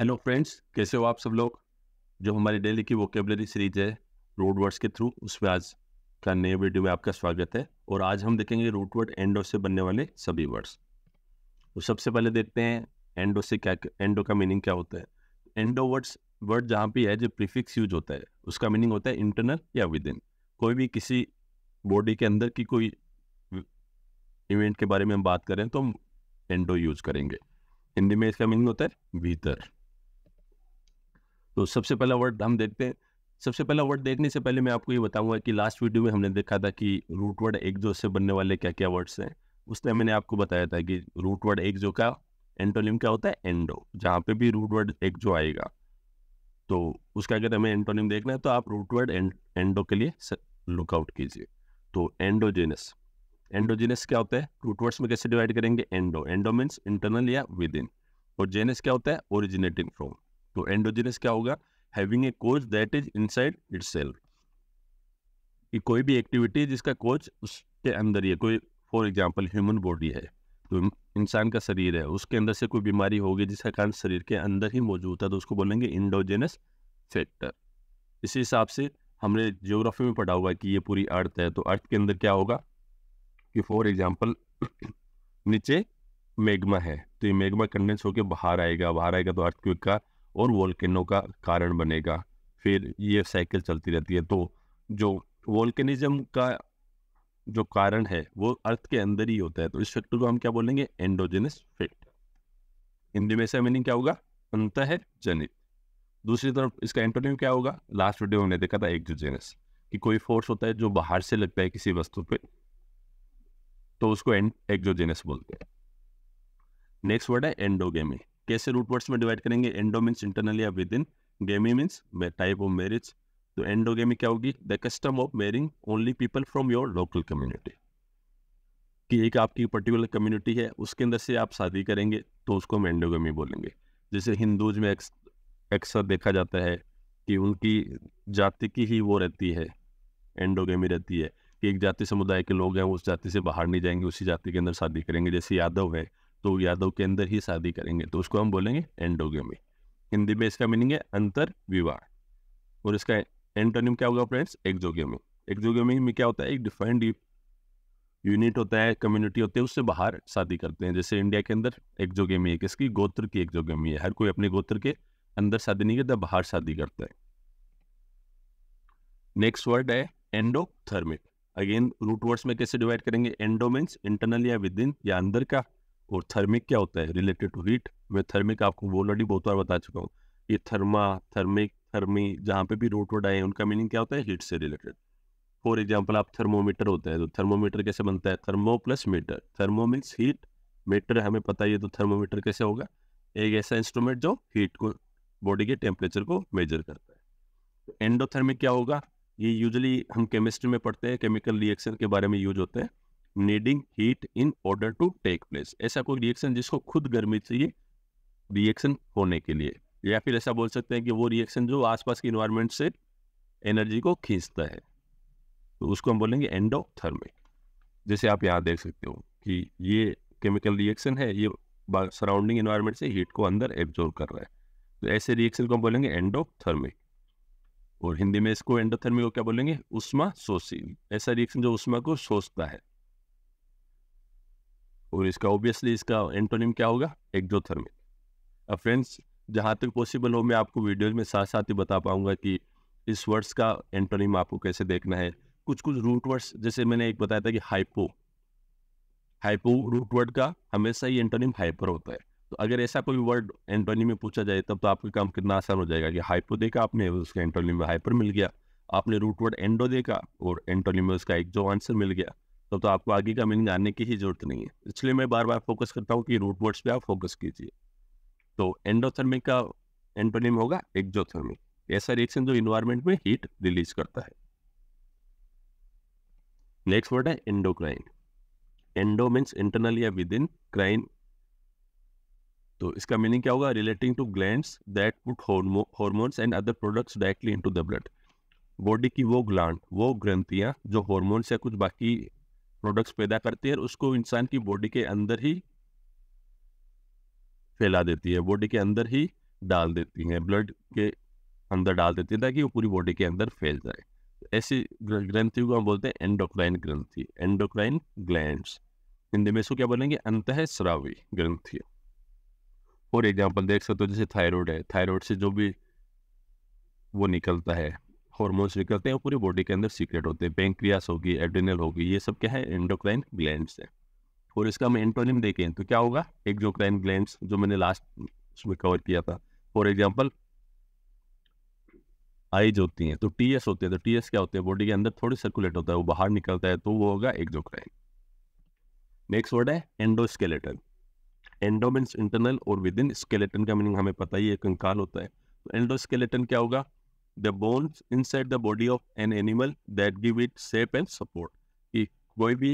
hello friends कैसे हो आप सब लोग जो हमारी डेली की वोकेबलरी सीरीज है रूट वर्ड्स के थ्रू उसमें आज का नए वीडियो में आपका स्वागत है और आज हम देखेंगे रूट वर्ड एंडो से बनने वाले सभी वर्ड्स तो सबसे पहले देखते हैं एंडो से क्या एंडो का मीनिंग क्या होता है एंडो वर्ड्स वर्ड जहाँ भी है जो प्रीफिक्स यूज होता है उसका मीनिंग होता है इंटरनल या विद इन कोई भी किसी बॉडी के अंदर की कोई इवेंट के बारे में हम बात करें तो हम एंडो यूज करेंगे हिंदी में इसका मीनिंग होता है भीतर तो सबसे पहला वर्ड हम देखते हैं सबसे पहला वर्ड देखने से पहले मैं आपको ये बताऊंगा कि लास्ट वीडियो में हमने देखा था कि रूट वर्ड एक जो से बनने वाले क्या क्या वर्ड्स हैं उसमें मैंने आपको बताया था कि रूट वर्ड एक जो का एंटोनिम क्या होता है एंडो जहाँ पे भी रूट वर्ड एक जो आएगा तो उसका अगर हमें एंटोनिम देखना है तो आप रूट वर्ड एंडो के लिए लुकआउट कीजिए तो एंडोजेनस एंडोजेनस क्या होता है रूट वर्ड्स में कैसे डिवाइड करेंगे एंडो एंडो मीन्स इंटरनल या विद इन और जेनस क्या होता है ओरिजिनेटिंग फ्रॉम तो एंडोजिनस क्या होगा having a cause that is inside itself कि कोई भी एक्टिविटी जिसका कोच उसके अंदर ही है कोई फॉर एग्जांपल ह्यूमन बॉडी है तो इंसान का शरीर है उसके अंदर से कोई बीमारी होगी जिसका कारण शरीर के अंदर ही मौजूद है तो उसको बोलेंगे इंडोजेनस फैक्टर इसी हिसाब से हमने जियोग्राफी में पढ़ा हुआ कि ये पूरी अर्थ है तो अर्थ के अंदर क्या होगा कि फॉर एग्जाम्पल नीचे मेगमा है तो ये मेगमा कंडेंस होकर बाहर आएगा बाहर आएगा तो अर्थ का और वोल्केनो का कारण बनेगा फिर ये साइकिल चलती रहती है तो जो वोल्केनिज्म का जो कारण है वो अर्थ के अंदर ही होता है तो इस फैक्टर को हम क्या बोलेंगे एंडोजेनस फैक्टर हिंदी में से मीनिंग क्या होगा अंत है जनित दूसरी तरफ इसका एंटोनियम क्या होगा लास्ट वीडियो हमने देखा था एक्जोजेनस कि कोई फोर्स होता है जो बाहर से लगता है किसी वस्तु पे तो उसको एक्जोजेनस बोलते हैं नेक्स्ट वर्ड है एंडोगेमी कैसे रूट वर्ड्स में डिवाइड करेंगे एंडो मीन्स इंटरनल या विद इन गेमी मीन्स टाइप ऑफ मैरिज तो एंडो गेमी क्या होगी the custom of marrying only people from your local community कि एक आपकी पर्टिकुलर कम्युनिटी है उसके अंदर से आप शादी करेंगे तो उसको हम एंडोगेमी बोलेंगे जैसे हिंदूज में अक्सर देखा जाता है कि उनकी जाति की ही वो रहती है एंडोगेमी रहती है कि एक जाति समुदाय के लोग हैं उस जाति से बाहर नहीं जाएंगे उसी जाति के अंदर शादी करेंगे जैसे यादव है तो यादव के अंदर ही शादी करेंगे तो उसको हम बोलेंगे एंडोगेमी हिंदी में इसका मीनिंग है अंतर विवाह और इसका एंटोनियम क्या होगा फ्रेंड्स एक्जोगेमी एक्जोगेमी में क्या होता है एक डिफाइंड यूनिट होता है कम्युनिटी होती है उससे बाहर शादी करते हैं जैसे इंडिया के अंदर एक्जोगेमी है किसकी गोत्र की एक्जोगेमी है हर कोई अपने गोत्र के अंदर शादी नहीं करता बाहर शादी करता है नेक्स्ट वर्ड है एंडोथर्मिक अगेन रूट वर्ड्स में कैसे डिवाइड करेंगे एंडो मीन्स इंटरनल या विद इन या अंदर का और थर्मिक क्या होता है रिलेटेड टू हीट मैं थर्मिक आपको ऑलरेडी बहुत बार बता चुका हूँ ये थर्मा थर्मिक थर्मी जहाँ पे भी रोट वोट आए हैं उनका मीनिंग क्या होता है हीट से रिलेटेड फॉर एग्जाम्पल आप थर्मोमीटर होता है तो थर्मोमीटर कैसे बनता है thermo plus meter thermo means heat meter हमें पता ही है तो थर्मोमीटर कैसे होगा एक ऐसा इंस्ट्रूमेंट जो हीट को बॉडी के टेम्परेचर को मेजर करता है तो एंडोथर्मिक क्या होगा ये यूजली हम केमिस्ट्री में पढ़ते हैं केमिकल रिएक्शन के बारे में यूज होते हैं needing heat in order to take place ऐसा कोई रिएक्शन जिसको खुद गर्मी चाहिए रिएक्शन होने के लिए या फिर ऐसा बोल सकते हैं कि वो रिएक्शन जो आसपास के इन्वायरमेंट से एनर्जी को खींचता है तो उसको हम बोलेंगे एंडोथर्मिक जैसे आप यहाँ देख सकते हो कि ये केमिकल रिएक्शन है ये सराउंडिंग इन्वायरमेंट से हीट को अंदर एब्जॉर्व कर रहा है तो ऐसे रिएक्शन को हम बोलेंगे एंडोथर्मिक और हिंदी में इसको एंडोथर्मिक को क्या बोलेंगे उष्मा शोषी ऐसा रिएक्शन जो उष्मा को शोषता है और इसका ऑब्वियसली इसका एंटोनिम क्या होगा एक्जोथर्मिक अब फ्रेंड्स जहाँ तक पॉसिबल हो मैं आपको वीडियोज में साथ साथ ही बता पाऊँगा कि इस वर्ड्स का एंटोनिम आपको कैसे देखना है कुछ कुछ रूट वर्ड्स जैसे मैंने एक बताया था कि हाइपो हाइपो रूट वर्ड का हमेशा ही एंटोनिम हाइपर होता है तो अगर ऐसा कोई वर्ड एंटोनिम में पूछा जाए तब तो आपका काम कितना आसान हो जाएगा कि हाइपो देखा आपने उसका एंटोनिम में हाइपर मिल गया आपने रूट वर्ड एंडो देखा और एंटोनिम में उसका एक जो आंसर मिल गया तब तो, तो आपको आगे का मीनिंग जानने की ही जरूरत नहीं है इसलिए मैं बार बार फोकस करता हूँ कि रूट वर्ड्स पे आप फोकस कीजिए तो एंडोथर्मिक का एंटोनिम होगा एक्जोथर्मिक ऐसा रिएक्शन जो इन्वायरमेंट में हीट रिलीज करता है नेक्स्ट वर्ड है एंडोक्राइन एंडो मीन्स इंटरनल या विद इन क्राइन तो इसका मीनिंग क्या होगा relating to gland that put hormones and other products directly into the blood body की वो ग्लैंड वो ग्रंथियाँ जो हॉर्मोन्स या कुछ बाकी प्रोडक्ट्स पैदा करती है उसको इंसान की बॉडी के अंदर ही फैला देती है बॉडी के अंदर ही डाल देती है ब्लड के अंदर डाल देती है ताकि वो पूरी बॉडी के अंदर फैल जाए ऐसी ग्रंथि को हम बोलते हैं एंडोक्राइन ग्रंथि एंडोक्राइन ग्लैंड हिंदी में इसको क्या बोलेंगे अंत है श्रावी ग्रंथि और एग्जाम्पल देख सकते हो जैसे थायरॉयड है थायरॉयड से जो भी वो निकलता है हॉर्मोन्स निकलते हैं पूरी बॉडी के अंदर सीक्रेट होते हैं पेंक्रियास होगी एड्रिनल होगी ये सब क्या है एंडोक्राइन ग्लैंड है और इसका हम एंटोनिम देखें तो क्या होगा एक्जोक्राइन ग्लैंड जो मैंने लास्ट उसमें कवर किया था फॉर एग्जाम्पल आईज होती हैं तो टी एस होते हैं तो टी एस क्या होते हैं बॉडी के अंदर थोड़ी सर्कुलेट होता है वो बाहर निकलता है तो वो होगा एक्जोक्राइन नेक्स्ट वर्ड है एंडोस्केलेटन एंडोमेंस इंटरनल और विद इन स्केलेटन का मीनिंग हमें पता ही है कंकाल होता है तो एंडोस्केलेटन क्या होगा the bones inside the body of an animal that give it shape and support कि कोई भी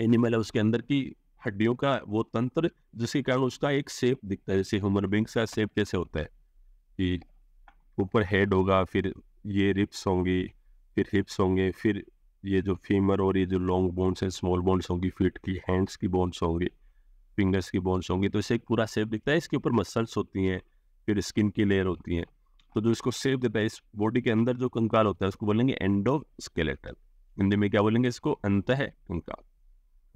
एनिमल है उसके अंदर की हड्डियों का वो तंत्र जिसके कारण उसका एक सेप दिखता है जैसे ह्यूमन बींग्स का सेप कैसे होता है कि ऊपर हेड होगा फिर ये रिप्स होंगी फिर हिप्स होंगे फिर ये जो फीमर और ये जो लॉन्ग बोन्स हैं स्मॉल बोन्स होंगी फीट की हैंड्स की बोन्स होंगी फिंगर्स की बोन्स होंगी तो इसे एक पूरा सेप दिखता है इसके ऊपर मसल्स होती हैं फिर स्किन की लेयर होती हैं तो जो इसको सेव देता है इस बॉडी के अंदर जो कंकाल होता है उसको बोलेंगे एंडो स्केलेटल हिंदी में क्या बोलेंगे इसको अंत है कंकाल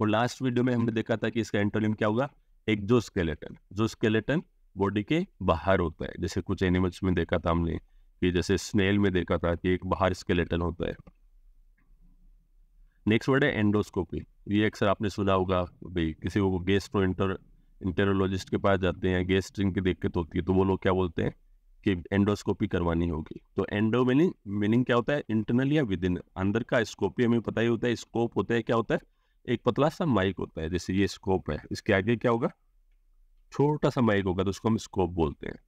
और लास्ट वीडियो में हमने देखा था कि इसका एंटोलियम क्या होगा एक जो स्केलेटन जो स्केलेटन बॉडी के बाहर होता है जैसे कुछ एनिमल्स में देखा था हमने कि जैसे स्नेल में देखा था कि एक बाहर स्केलेटन होता है नेक्स्ट वर्ड है एंडोस्कोपी ये अक्सर आपने सुना होगा भाई किसी को गेस्ट्रो इंटर इंटेरोलॉजिस्ट के पास जाते हैं गेस्ट्रिंग की दिक्कत होती है तो वो लोग क्या बोलते हैं आपकी एंडोस्कोपी करवानी होगी तो एंडो मीनिंग मीनिंग क्या होता है इंटरनल या विद इन अंदर का स्कोपी हमें पता ही होता है स्कोप होता है क्या होता है एक पतला सा माइक होता है जैसे ये स्कोप है इसके आगे क्या होगा छोटा सा माइक होगा तो उसको हम स्कोप बोलते हैं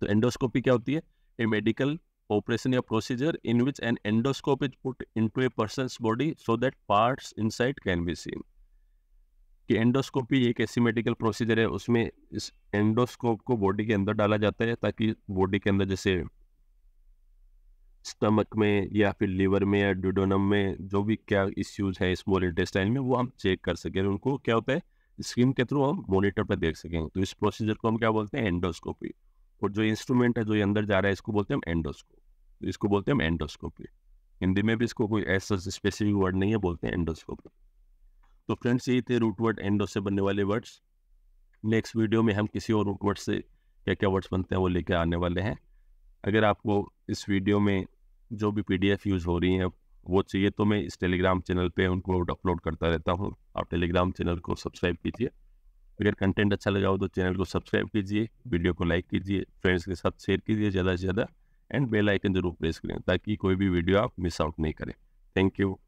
तो एंडोस्कोपी क्या होती है ए मेडिकल ऑपरेशन या procedure in which an endoscope is put into a person body so that parts in can be seen कि एंडोस्कोपी एक ऐसी मेडिकल प्रोसीजर है उसमें इस एंडोस्कोप को बॉडी के अंदर डाला जाता है ताकि बॉडी के अंदर जैसे स्टमक में या फिर लीवर में या ड्यूडोनम में जो भी क्या इश्यूज हैं स्मॉल इंटेस्टाइन में वो हम चेक कर सकें उनको क्या होता है स्क्रीन के थ्रू हम मॉनिटर पर देख सकें तो इस प्रोसीजर को हम क्या बोलते हैं एंडोस्कोपी और जो इंस्ट्रूमेंट है जो ये अंदर जा रहा है इसको बोलते हैं हम एंडोस्कोप तो इसको बोलते हैं हम एंडोस्कोपी हिंदी में भी इसको कोई ऐसा स्पेसिफिक वर्ड नहीं है बोलते हैं एंडोस्कोपी तो फ्रेंड्स ये थे रूटवर्ड एंडो से बनने वाले वर्ड्स नेक्स्ट वीडियो में हम किसी और रूटवर्ड से क्या क्या वर्ड्स बनते हैं वो लेकर आने वाले हैं अगर आपको इस वीडियो में जो भी पी यूज़ हो रही हैं वो चाहिए तो मैं इस टेलीग्राम चैनल पे उनको अपलोड करता रहता हूँ आप टेलीग्राम चैनल को सब्सक्राइब कीजिए अगर कंटेंट अच्छा लगा हो तो चैनल को सब्सक्राइब कीजिए वीडियो को लाइक कीजिए फ्रेंड्स के साथ शेयर कीजिए ज़्यादा से ज़्यादा एंड बेल आइकन जरूर प्रेस करें ताकि कोई भी वीडियो आप मिस आउट नहीं करें थैंक यू